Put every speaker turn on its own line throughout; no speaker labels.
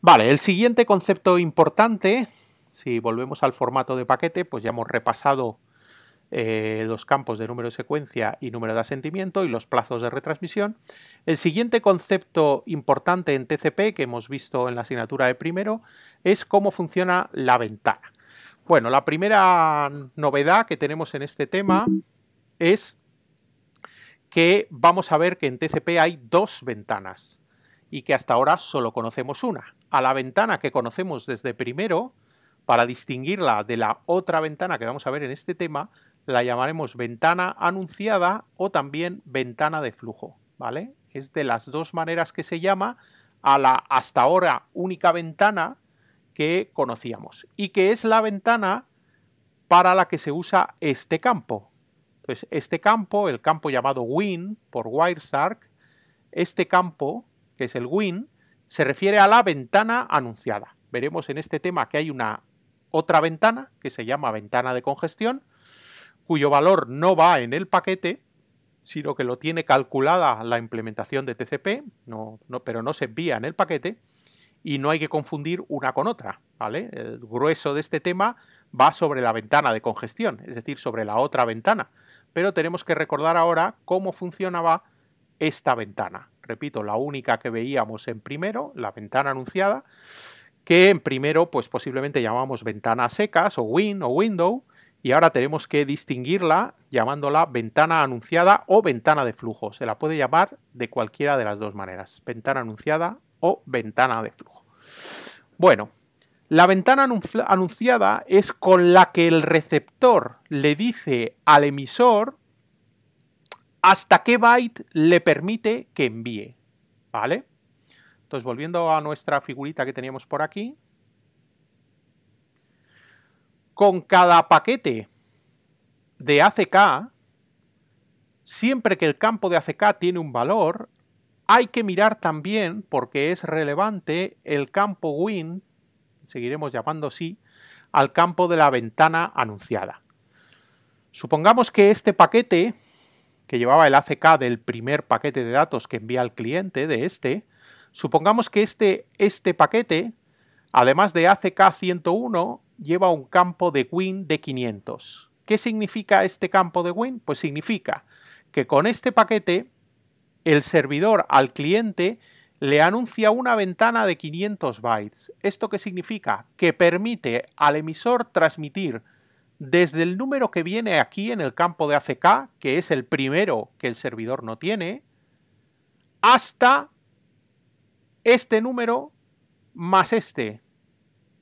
Vale, el siguiente concepto importante, si volvemos al formato de paquete, pues ya hemos repasado eh, los campos de número de secuencia y número de asentimiento y los plazos de retransmisión. El siguiente concepto importante en TCP que hemos visto en la asignatura de primero es cómo funciona la ventana. Bueno, la primera novedad que tenemos en este tema es que vamos a ver que en TCP hay dos ventanas y que hasta ahora solo conocemos una. A la ventana que conocemos desde primero, para distinguirla de la otra ventana que vamos a ver en este tema, la llamaremos ventana anunciada o también ventana de flujo, ¿vale? Es de las dos maneras que se llama a la hasta ahora única ventana que conocíamos y que es la ventana para la que se usa este campo. Entonces, pues este campo, el campo llamado Win por Wireshark, este campo que es el win, se refiere a la ventana anunciada. Veremos en este tema que hay una otra ventana que se llama ventana de congestión, cuyo valor no va en el paquete, sino que lo tiene calculada la implementación de TCP, pero no se envía en el paquete y no hay que confundir una con otra, ¿vale? El grueso de este tema va sobre la ventana de congestión, es decir, sobre la otra ventana, pero tenemos que recordar ahora cómo funcionaba esta ventana repito, la única que veíamos en primero, la ventana anunciada, que en primero pues posiblemente llamamos ventana secas o win o window, y ahora tenemos que distinguirla llamándola ventana anunciada o ventana de flujo. Se la puede llamar de cualquiera de las dos maneras, ventana anunciada o ventana de flujo. Bueno, la ventana anunciada es con la que el receptor le dice al emisor hasta qué byte le permite que envíe. ¿Vale? Entonces, volviendo a nuestra figurita que teníamos por aquí, con cada paquete de ACK, siempre que el campo de ACK tiene un valor, hay que mirar también, porque es relevante, el campo win, seguiremos llamando así, al campo de la ventana anunciada. Supongamos que este paquete que llevaba el ACK del primer paquete de datos que envía al cliente de este, supongamos que este, este paquete, además de ACK 101, lleva un campo de win de 500. ¿Qué significa este campo de win? Pues significa que con este paquete el servidor al cliente le anuncia una ventana de 500 bytes. ¿Esto qué significa? Que permite al emisor transmitir desde el número que viene aquí en el campo de ACK, que es el primero que el servidor no tiene, hasta este número más este.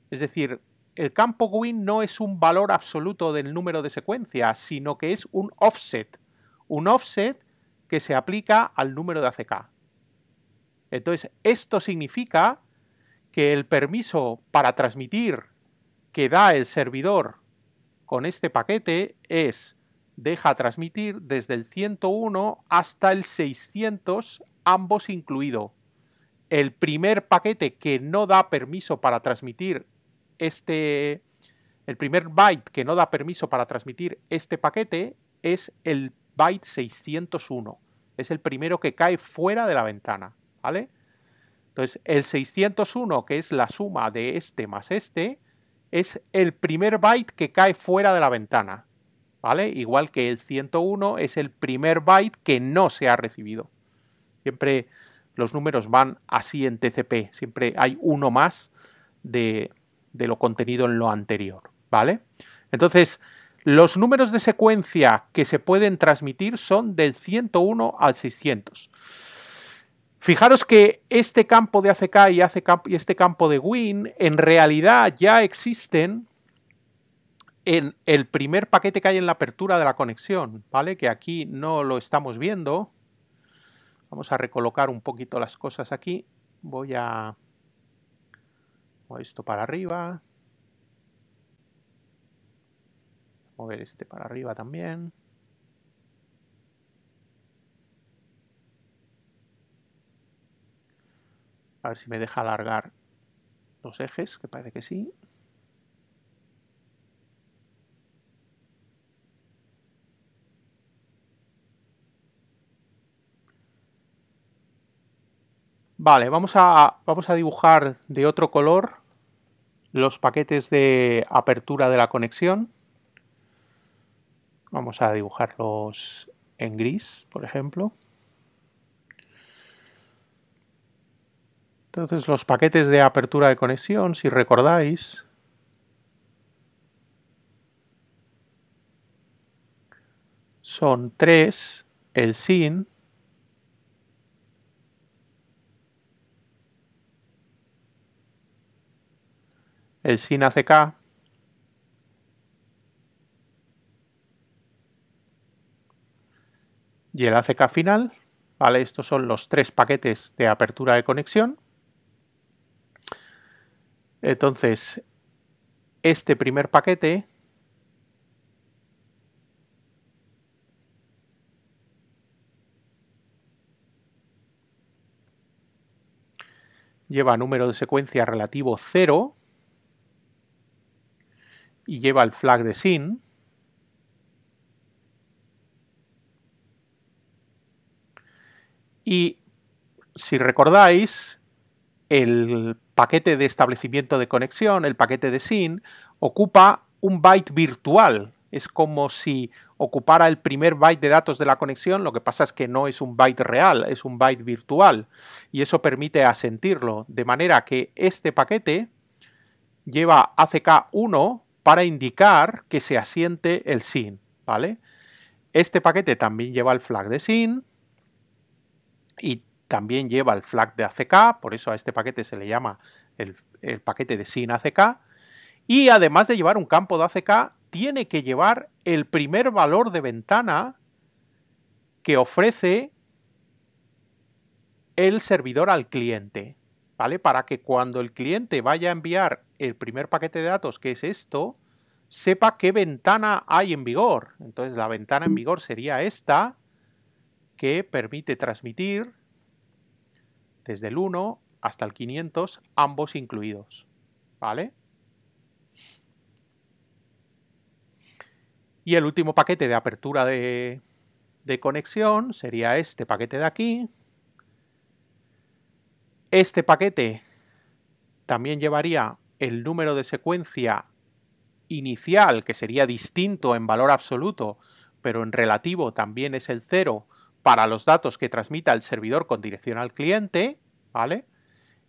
Es decir, el campo Win no es un valor absoluto del número de secuencia, sino que es un offset. Un offset que se aplica al número de ACK. Entonces, esto significa que el permiso para transmitir que da el servidor con este paquete es deja transmitir desde el 101 hasta el 600, ambos incluido. El primer paquete que no da permiso para transmitir este... El primer byte que no da permiso para transmitir este paquete es el byte 601. Es el primero que cae fuera de la ventana, ¿vale? Entonces, el 601, que es la suma de este más este, es el primer byte que cae fuera de la ventana. ¿Vale? Igual que el 101 es el primer byte que no se ha recibido. Siempre los números van así en TCP, siempre hay uno más de, lo contenido en lo anterior, ¿vale? Entonces, los números de secuencia que se pueden transmitir son del 101 al 600. Fijaros que este campo de ACK y, este campo de Win en realidad ya existen en el primer paquete que hay en la apertura de la conexión, ¿vale? Que aquí no lo estamos viendo. Vamos a recolocar un poquito las cosas aquí. Voy a... mover esto para arriba. Mover este para arriba también. A ver si me deja alargar los ejes, que parece que sí. Vale, vamos a, vamos a dibujar de otro color los paquetes de apertura de la conexión. Vamos a dibujarlos en gris, por ejemplo. Entonces los paquetes de apertura de conexión, si recordáis, son tres, el sin, el sin ACK, y el ACK final, ¿vale? Estos son los tres paquetes de apertura de conexión. Entonces, este primer paquete lleva número de secuencia relativo 0 y lleva el flag de sin. Y si recordáis, el paquete de establecimiento de conexión, el paquete de SYN, ocupa un byte virtual. Es como si ocupara el primer byte de datos de la conexión, lo que pasa es que no es un byte real, es un byte virtual. Y eso permite asentirlo. De manera que este paquete lleva ACK1 para indicar que se asiente el SYN. ¿vale? Este paquete también lleva el flag de SYN y también lleva el flag de ACK, por eso a este paquete se le llama el, paquete de sin ACK. Y además de llevar un campo de ACK, tiene que llevar el primer valor de ventana que ofrece el servidor al cliente, ¿vale? Para que cuando el cliente vaya a enviar el primer paquete de datos, que es esto, sepa qué ventana hay en vigor. Entonces la ventana en vigor sería esta, que permite transmitir desde el 1 hasta el 500, ambos incluidos, ¿vale? Y el último paquete de apertura de, de conexión sería este paquete de aquí. Este paquete también llevaría el número de secuencia inicial, que sería distinto en valor absoluto, pero en relativo también es el 0, para los datos que transmita el servidor con dirección al cliente, ¿vale?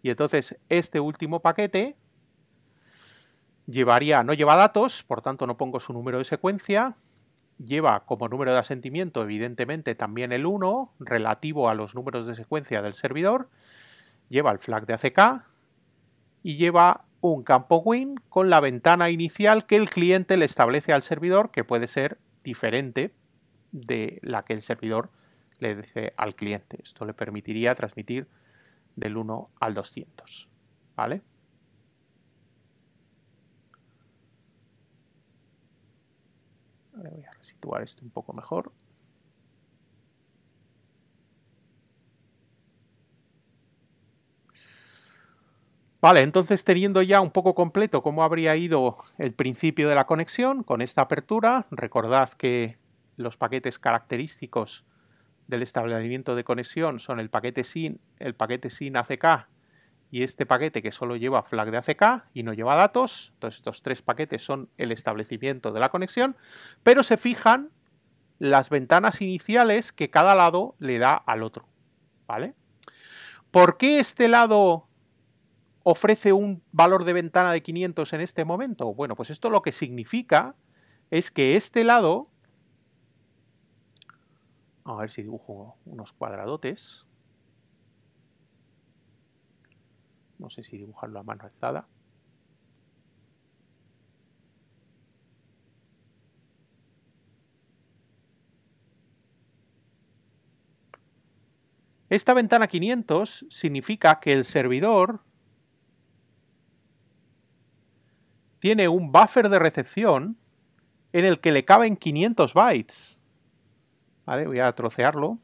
Y entonces este último paquete llevaría, no lleva datos, por tanto no pongo su número de secuencia, lleva como número de asentimiento evidentemente también el 1 relativo a los números de secuencia del servidor, lleva el flag de ACK y lleva un campo win con la ventana inicial que el cliente le establece al servidor que puede ser diferente de la que el servidor le dice al cliente. Esto le permitiría transmitir del 1 al 200. ¿Vale? Voy a situar esto un poco mejor. Vale, entonces teniendo ya un poco completo cómo habría ido el principio de la conexión con esta apertura, recordad que los paquetes característicos del establecimiento de conexión son el paquete SIN, el paquete SIN ACK y este paquete que solo lleva flag de ACK y no lleva datos. Entonces estos tres paquetes son el establecimiento de la conexión, pero se fijan las ventanas iniciales que cada lado le da al otro, ¿vale? ¿Por qué este lado ofrece un valor de ventana de 500 en este momento? Bueno, pues esto lo que significa es que este lado a ver si dibujo unos cuadradotes. No sé si dibujarlo a mano alzada. Esta ventana 500 significa que el servidor tiene un buffer de recepción en el que le caben 500 bytes voy a trocearlo.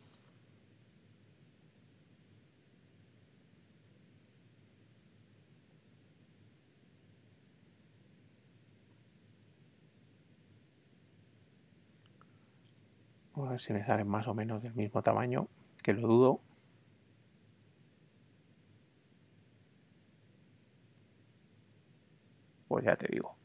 A ver si me salen más o menos del mismo tamaño, que lo dudo. Pues ya te digo.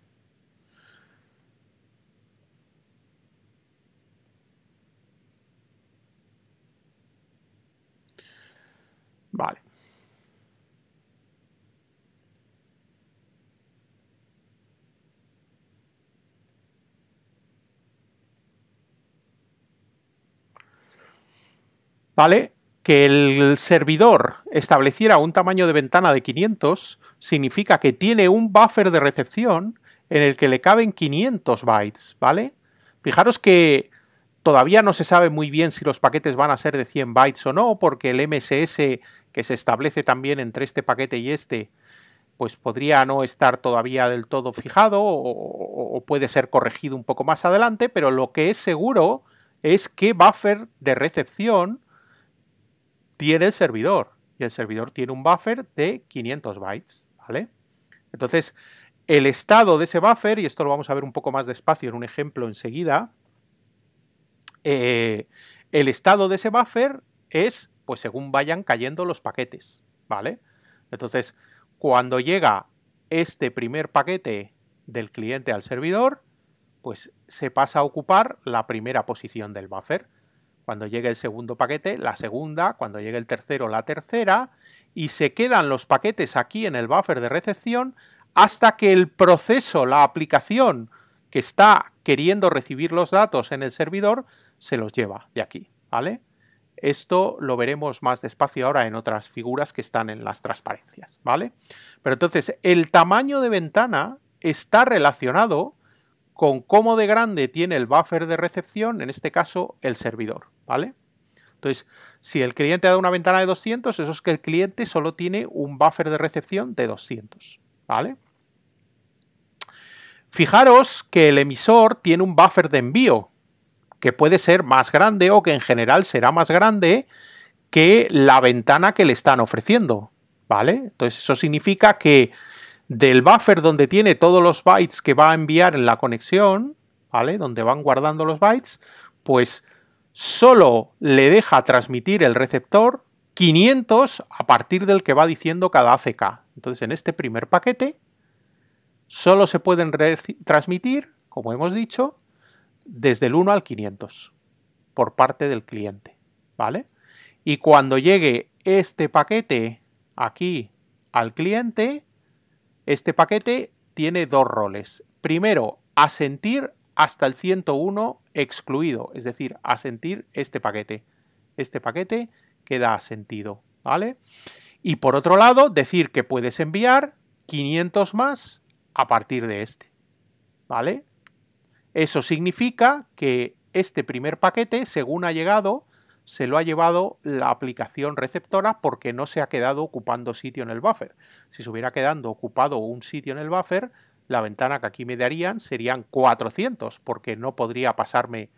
Vale. Que el servidor estableciera un tamaño de ventana de 500 significa que tiene un buffer de recepción en el que le caben 500 bytes, ¿vale? Fijaros que todavía no se sabe muy bien si los paquetes van a ser de 100 bytes o no, porque el MSS que se establece también entre este paquete y este, pues podría no estar todavía del todo fijado o, puede ser corregido un poco más adelante, pero lo que es seguro es que buffer de recepción tiene el servidor y el servidor tiene un buffer de 500 bytes, ¿vale? Entonces, el estado de ese buffer, y esto lo vamos a ver un poco más despacio en un ejemplo enseguida, eh, el estado de ese buffer es pues según vayan cayendo los paquetes, ¿vale? Entonces, cuando llega este primer paquete del cliente al servidor, pues se pasa a ocupar la primera posición del buffer. Cuando llegue el segundo paquete, la segunda, cuando llegue el tercero, la tercera, y se quedan los paquetes aquí en el buffer de recepción hasta que el proceso, la aplicación que está queriendo recibir los datos en el servidor, se los lleva de aquí, ¿vale? Esto lo veremos más despacio ahora en otras figuras que están en las transparencias, ¿vale? Pero entonces, el tamaño de ventana está relacionado con cómo de grande tiene el buffer de recepción, en este caso el servidor, ¿vale? Entonces, si el cliente da una ventana de 200, eso es que el cliente solo tiene un buffer de recepción de 200, ¿vale? Fijaros que el emisor tiene un buffer de envío, que puede ser más grande o que en general será más grande que la ventana que le están ofreciendo, ¿vale? Entonces eso significa que del buffer donde tiene todos los bytes que va a enviar en la conexión, ¿vale? Donde van guardando los bytes, pues solo le deja transmitir el receptor 500 a partir del que va diciendo cada ACK. Entonces en este primer paquete solo se pueden transmitir, como hemos dicho, desde el 1 al 500 por parte del cliente, ¿vale? Y cuando llegue este paquete aquí al cliente, este paquete tiene dos roles. Primero, asentir hasta el 101 excluido, es decir, asentir este paquete. Este paquete queda asentido, ¿vale? Y por otro lado, decir que puedes enviar 500 más a partir de este, ¿vale? Eso significa que este primer paquete, según ha llegado, se lo ha llevado la aplicación receptora porque no se ha quedado ocupando sitio en el buffer. Si se hubiera quedado ocupado un sitio en el buffer, la ventana que aquí me darían serían 400 porque no podría pasarme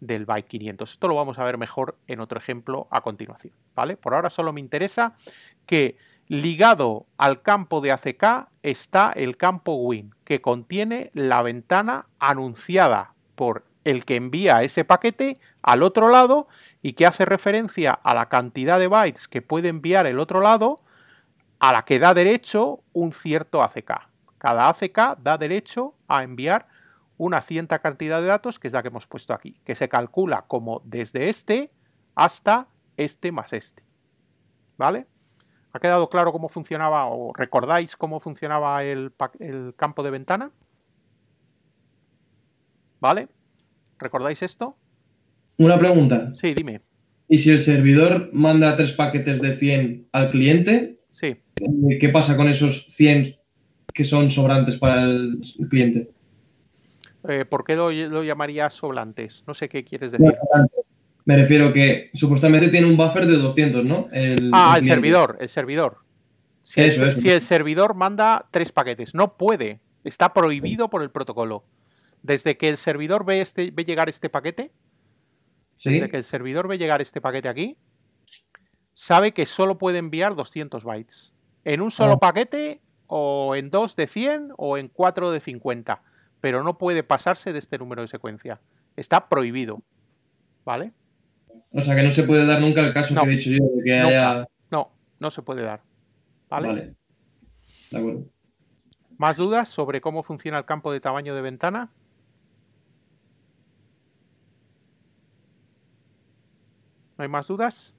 del byte 500. Esto lo vamos a ver mejor en otro ejemplo a continuación, ¿vale? Por ahora solo me interesa que Ligado al campo de ACK está el campo Win, que contiene la ventana anunciada por el que envía ese paquete al otro lado y que hace referencia a la cantidad de bytes que puede enviar el otro lado a la que da derecho un cierto ACK. Cada ACK da derecho a enviar una cierta cantidad de datos, que es la que hemos puesto aquí, que se calcula como desde este hasta este más este. ¿Vale? ¿Ha quedado claro cómo funcionaba o recordáis cómo funcionaba el, campo de ventana? ¿Vale? ¿Recordáis esto? Una pregunta. Sí, dime. ¿Y si el servidor manda tres paquetes de 100 al cliente? Sí. ¿Qué pasa con esos 100 que son sobrantes para el cliente? Eh, ¿Por qué lo, llamaría sobrantes? No sé qué quieres decir.
Me refiero que
supuestamente tiene un buffer de 200, ¿no? ah, el, servidor, el servidor. Si, el, servidor manda tres paquetes, no puede, está prohibido por el protocolo. Desde que el servidor ve, este, ve llegar este paquete, desde que el servidor ve llegar este paquete aquí, sabe que solo puede enviar 200 bytes. En un solo ah. paquete, o en dos de 100, o en cuatro de 50. Pero no puede pasarse de este número de secuencia. Está prohibido. ¿Vale? O sea, que no se puede dar nunca el caso que he dicho yo de que haya. No, no se puede dar. ¿Vale? Vale. De acuerdo. ¿Más dudas sobre cómo funciona el campo de tamaño de ventana? ¿No hay más dudas?